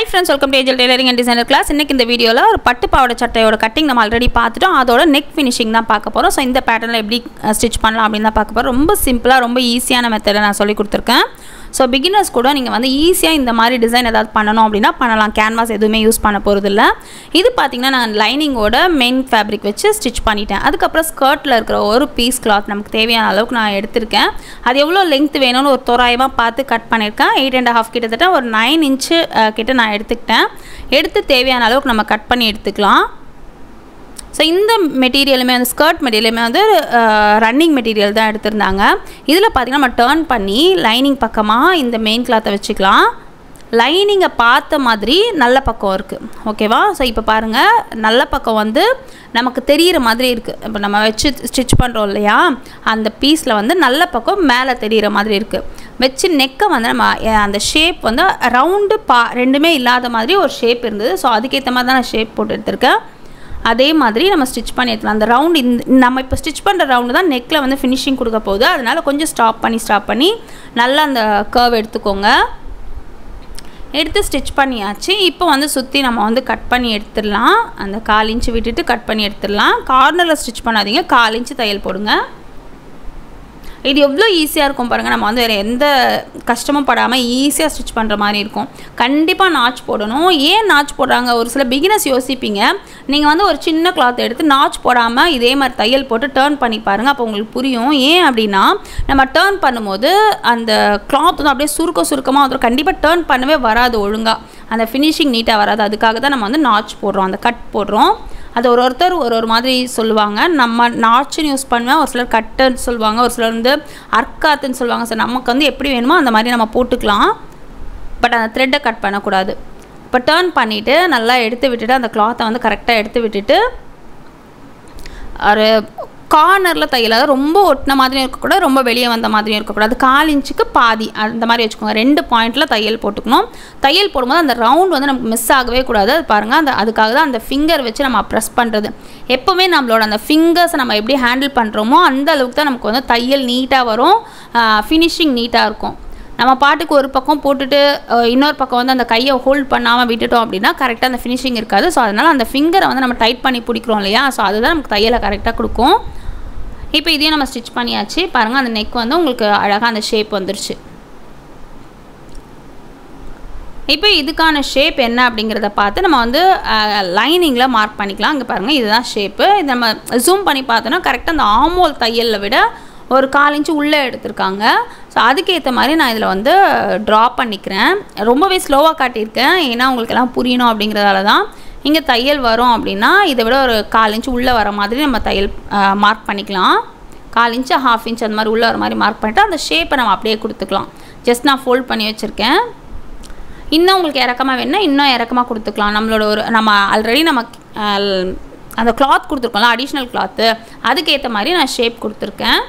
hi friends welcome Tejal tailoring and designer class இன்றைக்கி இந்த வீடியோவில் ஒரு பட்டு பாவட சட்டையோட கட்டிங் நம்ம ஆல்ரெடி பார்த்துட்டோம் அதோட நெக் ஃபினிஷிங் தான் பார்க்க போகிறோம் ஸோ இந்த பேட்டர்னில் எப்படி ஸ்டிச் பண்ணலாம் அப்படின்னு தான் பார்க்க போகிறோம் ரொம்ப சிம்பிளாக ரொம்ப ஈஸியான மெத்தடை நான் சொல்லி கொடுத்துருக்கேன் ஸோ பிகினர்ஸ் கூட நீங்கள் வந்து ஈஸியாக இந்த மாதிரி டிசைன் ஏதாவது பண்ணணும் அப்படின்னா பண்ணலாம் கேன்வாஸ் எதுவுமே யூஸ் பண்ண போகிறதில்ல இது பார்த்திங்கன்னா நான் லைனிங்கோட மெயின் ஃபேப்ரிக் வச்சு ஸ்டிச் பண்ணிட்டேன் அதுக்கப்புறம் ஸ்கர்ட்டில் இருக்கிற ஒரு பீஸ் கிளாத் நமக்கு தேவையான அளவுக்கு நான் எடுத்திருக்கேன் அது எவ்வளோ லென்த் வேணும்னு ஒரு தோராயமாக பார்த்து கட் பண்ணியிருக்கேன் எயிட் அண்ட் ஹாஃப் கிட்டத்தட்ட ஒரு நைன் இன்ச்சு கிட்ட நான் எடுத்துக்கிட்டேன் எடுத்து தேவையான அளவுக்கு நம்ம கட் பண்ணி எடுத்துக்கலாம் ஸோ இந்த மெட்டீரியலுமே அந்த ஸ்கர்ட் மெட்டீரியலுமே வந்து ரன்னிங் மெட்டீரியல் தான் எடுத்திருந்தாங்க இதில் பார்த்திங்கன்னா நம்ம டேர்ன் பண்ணி லைனிங் பக்கமாக இந்த மெயின் கிளாத்தை வச்சுக்கலாம் லைனிங்கை பார்த்த மாதிரி நல்ல பக்கம் இருக்குது ஓகேவா ஸோ இப்போ பாருங்கள் நல்ல பக்கம் வந்து நமக்கு தெரிகிற மாதிரி இருக்குது இப்போ நம்ம வச்சு ஸ்டிச் பண்ணுறோம் இல்லையா அந்த பீஸில் வந்து நல்ல பக்கம் மேலே தெரிகிற மாதிரி இருக்குது வச்சு நெக்கை வந்து நம்ம அந்த ஷேப் வந்து ரவுண்டு பா ரெண்டுமே இல்லாத மாதிரி ஒரு ஷேப் இருந்தது ஸோ அதுக்கேற்ற மாதிரி தான் நான் ஷேப் போட்டு எடுத்திருக்கேன் அதே மாதிரி நம்ம ஸ்டிச் பண்ணி எடுத்துக்கலாம் அந்த ரவுண்டு இந்த நம்ம இப்போ ஸ்டிச் பண்ணுற ரவுண்டு தான் நெக்கில் வந்து ஃபினிஷிங் கொடுக்க போகுது அதனால் கொஞ்சம் ஸ்டாப் பண்ணி ஸ்டாப் பண்ணி நல்லா அந்த கர்வ் எடுத்துக்கோங்க எடுத்து ஸ்டிச் பண்ணியாச்சு இப்போ வந்து சுற்றி நம்ம வந்து கட் பண்ணி எடுத்துடலாம் அந்த கால் இன்ச்சு விட்டுட்டு கட் பண்ணி எடுத்துடலாம் கார்னரில் ஸ்டிச் பண்ணாதீங்க கால் இன்ச்சு தையல் போடுங்க இது எவ்வளோ ஈஸியாக இருக்கும் பாருங்கள் நம்ம வந்து வேறு எந்த கஷ்டமும் படாமல் ஈஸியாக ஸ்டிச் பண்ணுற மாதிரி இருக்கும் கண்டிப்பாக நாச் போடணும் ஏன் நாச் போடுறாங்க ஒரு சில பிகினர்ஸ் யோசிப்பீங்க நீங்கள் வந்து ஒரு சின்ன கிளாத் எடுத்து நாச் போடாமல் இதே மாதிரி தையல் போட்டு டேர்ன் பண்ணி பாருங்கள் அப்போ உங்களுக்கு புரியும் ஏன் அப்படின்னா நம்ம டேர்ன் பண்ணும்போது அந்த கிளாத் வந்து அப்படியே சுருக்க சுருக்கமாக வந்துடும் கண்டிப்பாக டேர்ன் பண்ணவே வராது ஒழுங்காக அந்த ஃபினிஷிங் நீட்டாக வராது அதுக்காக தான் நம்ம வந்து நாச் போடுறோம் அந்த கட் போடுறோம் அது ஒரு ஒருத்தர் ஒரு ஒரு மாதிரி சொல்லுவாங்க நம்ம நாச்சுன்னு யூஸ் பண்ணுவேன் ஒரு சிலர் கட்டன்னு சொல்லுவாங்க ஒரு சிலர் வந்து அர்க்காத்துன்னு சொல்லுவாங்க சார் நமக்கு வந்து எப்படி வேணுமோ அந்த மாதிரி நம்ம போட்டுக்கலாம் பட் அந்த த்ரெட்டை கட் பண்ணக்கூடாது இப்போ டேர்ன் பண்ணிவிட்டு நல்லா எடுத்து விட்டுட்டு அந்த கிளாத்தை வந்து கரெக்டாக எடுத்து விட்டுட்டு ஒரு கார்னரில் தையல் அதாவது ரொம்ப ஒட்டின மாதிரியும் இருக்கக்கூடாது ரொம்ப வெளியே வந்த மாதிரியும் இருக்கக்கூடாது கால் இன்ச்சுக்கு பாதி அந்த மாதிரி வச்சுக்கோங்க ரெண்டு பாயிண்ட்டில் தையல் போட்டுக்கணும் தையல் போடும்போது அந்த ரவுண்ட் வந்து நமக்கு மிஸ் ஆகவே கூடாது அது பாருங்கள் அந்த அதுக்காக தான் அந்த ஃபிங்கர் வச்சு நம்ம ப்ரெஸ் பண்ணுறது எப்போவுமே நம்மளோட அந்த ஃபிங்கர்ஸை நம்ம எப்படி ஹேண்டில் பண்ணுறோமோ அந்த அளவுக்கு தான் நமக்கு வந்து தையல் நீட்டாக வரும் ஃபினிஷிங் நீட்டாக இருக்கும் நம்ம பாட்டுக்கு ஒரு பக்கம் போட்டுட்டு இன்னொரு பக்கம் வந்து அந்த கையை ஹோல்ட் பண்ணாமல் விட்டுட்டோம் அப்படின்னா கரெக்டாக அந்த ஃபினிஷிங் இருக்காது ஸோ அதனால் அந்த ஃபிங்கரை வந்து நம்ம டைட் பண்ணி பிடிக்கிறோம் இல்லையா ஸோ அதுதான் நமக்கு தையலை கரெக்டாக கொடுக்கும் இப்போ இதையும் நம்ம ஸ்டிச் பண்ணியாச்சு பாருங்கள் அந்த நெக் வந்து உங்களுக்கு அழகாக அந்த ஷேப் வந்துருச்சு இப்போ இதுக்கான ஷேப் என்ன அப்படிங்கிறத பார்த்து நம்ம வந்து லைனிங்கில் மார்க் பண்ணிக்கலாம் அங்கே பாருங்கள் இதுதான் ஷேப்பு இது நம்ம ஜூம் பண்ணி பார்த்தோன்னா கரெக்டாக அந்த ஆமோல் தையலில் விட ஒரு கால் இன்ச்சு உள்ளே எடுத்திருக்காங்க ஸோ அதுக்கேற்ற மாதிரி நான் இதில் வந்து ட்ரா பண்ணிக்கிறேன் ரொம்பவே ஸ்லோவாக காட்டியிருக்கேன் ஏன்னா உங்களுக்கெல்லாம் புரியணும் அப்படிங்கிறதால தான் இங்கே தையல் வரும் அப்படின்னா இதை விட ஒரு கால் இன்ச்சு உள்ளே வர மாதிரி நம்ம தையல் மார்க் பண்ணிக்கலாம் கால் இன்ச்சு ஹாஃப் இன்ச் அந்த மாதிரி உள்ளே வர மாதிரி மார்க் பண்ணிவிட்டு அந்த ஷேப்பை நம்ம அப்படியே கொடுத்துக்கலாம் ஜஸ்ட் நான் ஃபோல்ட் பண்ணி வச்சுருக்கேன் இன்னும் உங்களுக்கு இறக்கமாக வேணும்னா இன்னும் இறக்கமாக கொடுத்துக்கலாம் நம்மளோட ஒரு நம்ம ஆல்ரெடி நம்ம அந்த கிளாத் கொடுத்துருக்கோம்ல அடிஷ்னல் கிளாத்து அதுக்கேற்ற மாதிரி நான் ஷேப் கொடுத்துருக்கேன்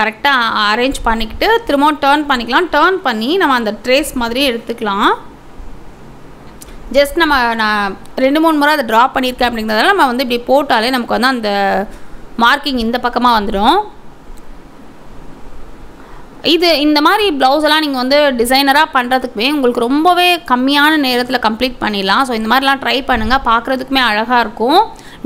கரெக்டாக அரேஞ்ச் பண்ணிக்கிட்டு திரும்பவும் டேர்ன் பண்ணிக்கலாம் டேர்ன் பண்ணி நம்ம அந்த ட்ரேஸ் மாதிரி எடுத்துக்கலாம் ஜஸ்ட் நம்ம நான் ரெண்டு மூணு முறை அதை ட்ரா பண்ணியிருக்கேன் அப்படிங்கிறதால நம்ம வந்து இப்படி போட்டாலே நமக்கு வந்து அந்த மார்க்கிங் இந்த பக்கமாக வந்துடும் இது இந்த மாதிரி ப்ளவுஸெல்லாம் நீங்கள் வந்து டிசைனராக பண்ணுறதுக்குமே உங்களுக்கு ரொம்பவே கம்மியான நேரத்தில் கம்ப்ளீட் பண்ணிடலாம் ஸோ இந்த மாதிரிலாம் ட்ரை பண்ணுங்கள் பார்க்குறதுக்குமே அழகாக இருக்கும்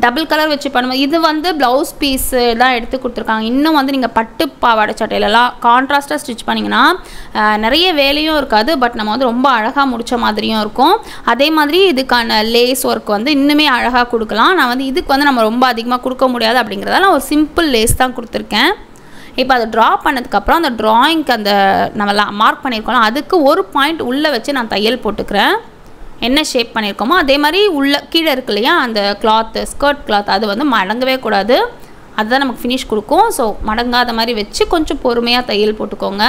டபுள் கலர் வச்சு பண்ணும் இது வந்து ப்ளவுஸ் பீஸு தான் எடுத்து கொடுத்துருக்காங்க இன்னும் வந்து நீங்கள் பட்டு பாவாடை சட்டையிலலாம் கான்ட்ராஸ்ட்டாக ஸ்டிச் பண்ணிங்கன்னா நிறைய வேலையும் இருக்காது பட் நம்ம வந்து ரொம்ப அழகாக முடித்த மாதிரியும் இருக்கும் அதே மாதிரி இதுக்கான லேஸ் ஒர்க் வந்து இன்னுமே அழகாக கொடுக்கலாம் நான் வந்து இதுக்கு வந்து நம்ம ரொம்ப அதிகமாக கொடுக்க முடியாது அப்படிங்கிறதால ஒரு சிம்பிள் லேஸ் தான் கொடுத்துருக்கேன் இப்போ அதை ட்ரா பண்ணதுக்கப்புறம் அந்த ட்ராயிங்க்கு அந்த நம்ம மார்க் பண்ணியிருக்கோம் அதுக்கு ஒரு பாயிண்ட் உள்ளே வச்சு நான் தையல் போட்டுக்கிறேன் என்ன ஷேப் பண்ணியிருக்கோமோ அதே மாதிரி உள்ள கீழே இருக்கு இல்லையா அந்த கிளாத்து ஸ்கர்ட் கிளாத் அது வந்து மடங்கவே கூடாது அதுதான் நமக்கு ஃபினிஷ் கொடுக்கும் ஸோ மடங்காத மாதிரி வச்சு கொஞ்சம் பொறுமையாக தையல் போட்டுக்கோங்க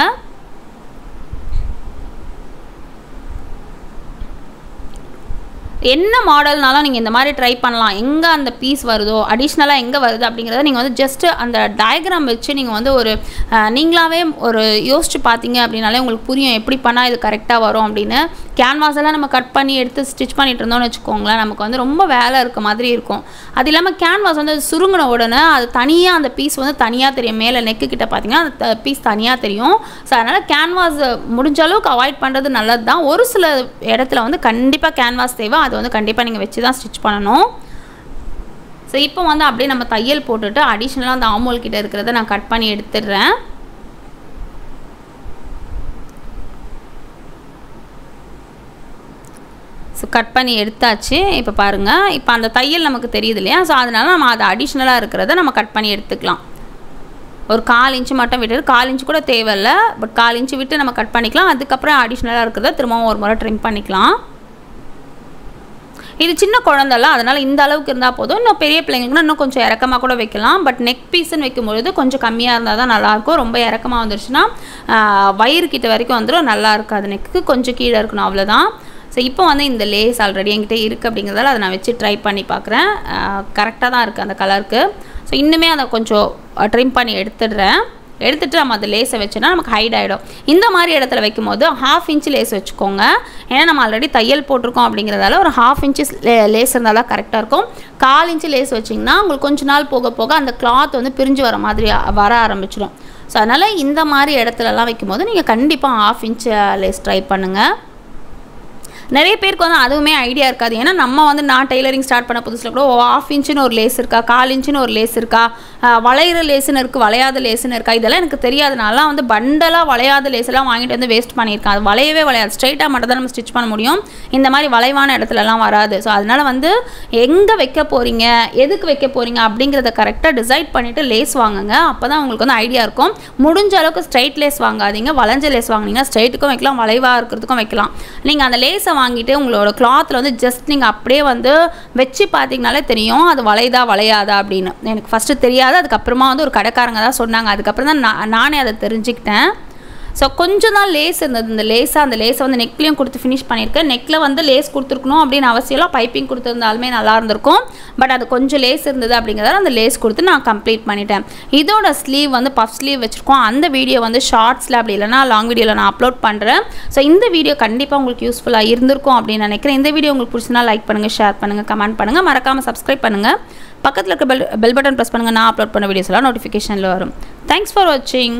என்ன மாடல்னாலும் நீங்கள் இந்த மாதிரி ட்ரை பண்ணலாம் எங்கே அந்த பீஸ் வருதோ அடிஷ்னலாக எங்கே வருது அப்படிங்கிறத நீங்கள் வந்து ஜஸ்ட்டு அந்த டயக்ராம் வச்சு நீங்கள் வந்து ஒரு நீங்களாவே ஒரு யோசித்து பார்த்தீங்க அப்படின்னாலே உங்களுக்கு புரியும் எப்படி பண்ணால் இது கரெக்டாக வரும் அப்படின்னு கேன்வாஸ் எல்லாம் நம்ம கட் பண்ணி எடுத்து ஸ்டிச் பண்ணிட்டு இருந்தோம்னு வச்சுக்கோங்களேன் நமக்கு வந்து ரொம்ப வேலை இருக்க மாதிரி இருக்கும் அது இல்லாமல் கேன்வாஸ் வந்து சுருங்கின உடனே அது தனியாக அந்த பீஸ் வந்து தனியாக தெரியும் மேலே நெக்கு கிட்ட பார்த்தீங்கன்னா அந்த பீஸ் தனியாக தெரியும் ஸோ அதனால் கேன்வாஸ் முடிஞ்ச அளவுக்கு அவாய்ட் பண்ணுறது நல்லது தான் ஒரு சில இடத்துல வந்து கண்டிப்பாக கேன்வாஸ் தேவை அது வந்து கண்டிப்பாக நீங்கள் வச்சு தான் ஸ்டிச் பண்ணணும் ஸோ இப்போ வந்து அப்படியே நம்ம தையல் போட்டுட்டு அடிஷ்னலாக அந்த ஆமோல் கிட்ட இருக்கிறத நான் கட் பண்ணி எடுத்துடுறேன் ஸோ கட் பண்ணி எடுத்தாச்சு இப்போ பாருங்கள் இப்போ அந்த தையல் நமக்கு தெரியுது இல்லையா ஸோ அதனால் நம்ம அதை அடிஷ்னலாக இருக்கிறத நம்ம கட் பண்ணி எடுத்துக்கலாம் ஒரு கால் இன்ச்சு மட்டும் விட்டு கால் இன்ச்சு கூட தேவையில்ல பட் கால் இன்ச்சு விட்டு நம்ம கட் பண்ணிக்கலாம் அதுக்கப்புறம் அடிஷ்னலாக இருக்கிறத திரும்பவும் ஒரு முறை ட்ரிம் பண்ணிக்கலாம் இது சின்ன குழந்தைல அதனால் இந்த அளவுக்கு இருந்தால் போதும் இன்னும் பெரிய பிள்ளைங்களுக்கு இன்னும் கொஞ்சம் இறக்கமாக கூட வைக்கலாம் பட் நெக் பீஸ்ன்னு வைக்கும்பொழுது கொஞ்சம் கம்மியாக இருந்தால் தான் நல்லாயிருக்கும் ரொம்ப இறக்கமாக வந்துருச்சுன்னா வயிறு கிட்ட வரைக்கும் வந்துடும் நல்லா இருக்காது நெக்கு கொஞ்சம் கீழே இருக்கணும் அவ்வளோதான் ஸோ இப்போ வந்து இந்த லேஸ் ஆல்ரெடி என்கிட்ட இருக்குது அப்படிங்கிறதால அதை நான் வச்சு ட்ரை பண்ணி பார்க்குறேன் கரெக்டாக தான் இருக்குது அந்த கலருக்கு ஸோ இன்னுமே அதை கொஞ்சம் ட்ரிம் பண்ணி எடுத்துடுறேன் எடுத்துகிட்டு நம்ம அந்த லேஸை வச்சோன்னா நமக்கு ஹைட் ஆகிடும் இந்த மாதிரி இடத்துல வைக்கும் போது ஹாஃப் இன்ச்சு லேஸ் வச்சுக்கோங்க ஏன்னா நம்ம ஆல்ரெடி தையல் போட்டிருக்கோம் அப்படிங்கிறதால ஒரு ஹாஃப் இன்ச்சு லேஸ் இருந்தால் தான் கரெக்டாக இருக்கும் கால் இன்ச்சு லேஸ் வச்சிங்கன்னா உங்களுக்கு கொஞ்ச நாள் போக போக அந்த கிளாத் வந்து பிரிஞ்சு வர மாதிரி வர ஆரம்பிச்சிடும் ஸோ அதனால் இந்த மாதிரி இடத்துலலாம் வைக்கும்போது நீங்கள் கண்டிப்பாக ஹாஃப் இன்ச்சு லேஸ் ட்ரை பண்ணுங்கள் நிறைய பேருக்கு வந்து அதுவுமே ஐடியா இருக்காது ஏன்னா நம்ம வந்து நான் டெய்லரிங் ஸ்டார்ட் பண்ண புதுசில் கூட ஓ ஆஃப் இன்ச்சுன்னு ஒரு லேஸ் இருக்கா கால் இன்ச்சுன்னு ஒரு லேஸ் இருக்கா வளையிற லேஸுன்னு இருக்குது வளையாத லேஸுன்னு இருக்கா இதெல்லாம் எனக்கு தெரியாதனால வந்து பண்டலாக வளையாத லேஸ்லாம் வாங்கிட்டு வந்து வேஸ்ட் பண்ணியிருக்கேன் அது வளையவே வளையாது ஸ்ட்ரைட்டாக மட்டும் தான் நம்ம ஸ்டிச் பண்ண முடியும் இந்த மாதிரி வளைவான இடத்துலலாம் வராது ஸோ அதனால் வந்து எங்கே வைக்க போகிறீங்க எதுக்கு வைக்க போகிறீங்க அப்படிங்கிறத கரெக்டாக டிசைட் பண்ணிவிட்டு லேஸ் வாங்குங்க அப்போ தான் உங்களுக்கு வந்து ஐடியா இருக்கும் முடிஞ்ச அளவுக்கு ஸ்ட்ரைட் லேஸ் வாங்காதீங்க வளைஞ்ச லேஸ் வாங்கினீங்கன்னா ஸ்ட்ரைட்டுக்கும் வைக்கலாம் வளைவாக இருக்கிறதுக்கும் வைக்கலாம் நீங்கள் அந்த லேஸை வாங்கிட்டு உங்களோட கிளாத்தில் வந்து ஜஸ்ட் நீங்கள் அப்படியே வந்து வச்சு பார்த்தீங்கனாலே தெரியும் அது வளையுதா வளையாதா அப்படின்னு எனக்கு ஃபஸ்ட்டு தெரியாது அதுக்கப்புறமா வந்து ஒரு கடைக்காரங்க தான் சொன்னாங்க அதுக்கப்புறம் தான் நான் நானே அதை தெரிஞ்சுக்கிட்டேன் ஸோ கொஞ்சம் தான் லேஸ் இருந்தது இந்த லேஸாக அந்த லேஸை வந்து நெக்லையும் கொடுத்து ஃபினிஷ் பண்ணியிருக்கேன் நெக்கில் வந்து லேஸ் கொடுத்துருக்கணும் அப்படின்னு அவசியம் பைப்பிங் கொடுத்துருந்தாலுமே நல்லா இருந்திருக்கும் பட் அது கொஞ்சம் லேஸ் இருந்தது அப்படிங்கிறத அந்த லேஸ் கொடுத்து நான் கம்ப்ளீட் பண்ணிட்டேன் இதோட ஸ்லீவ் வந்து பஃப் ஸ்லீவ் வச்சுருக்கோம் அந்த வீடியோ வந்து ஷார்ட்ஸில் அப்படி இல்லைனா லாங் வீடியோவில் நான் அப்லோட் பண்ணுறேன் ஸோ இந்த வீடியோ கண்டிப்பாக உங்களுக்கு யூஸ்ஃபுல்லாக இருந்திருக்கும் அப்படின்னு நினைக்கிறேன் இந்த வீடியோ உங்களுக்கு பிடிச்சினா லைக் பண்ணுங்கள் ஷேர் பண்ணுங்கள் கமெண்ட் பண்ணுங்கள் மறக்காமல் சப்ஸ்கிரைப் பண்ணுங்கள் பக்கத்தில் இருக்க பெல் பெல் பட்டன் ப்ரெஸ் பண்ணுங்கள் நான் அப்லோட் பண்ண வீடியோஸ்லாம் நோட்டிஃபிகேஷனில் வரும் தேங்க்ஸ் ஃபார் வாட்சிங்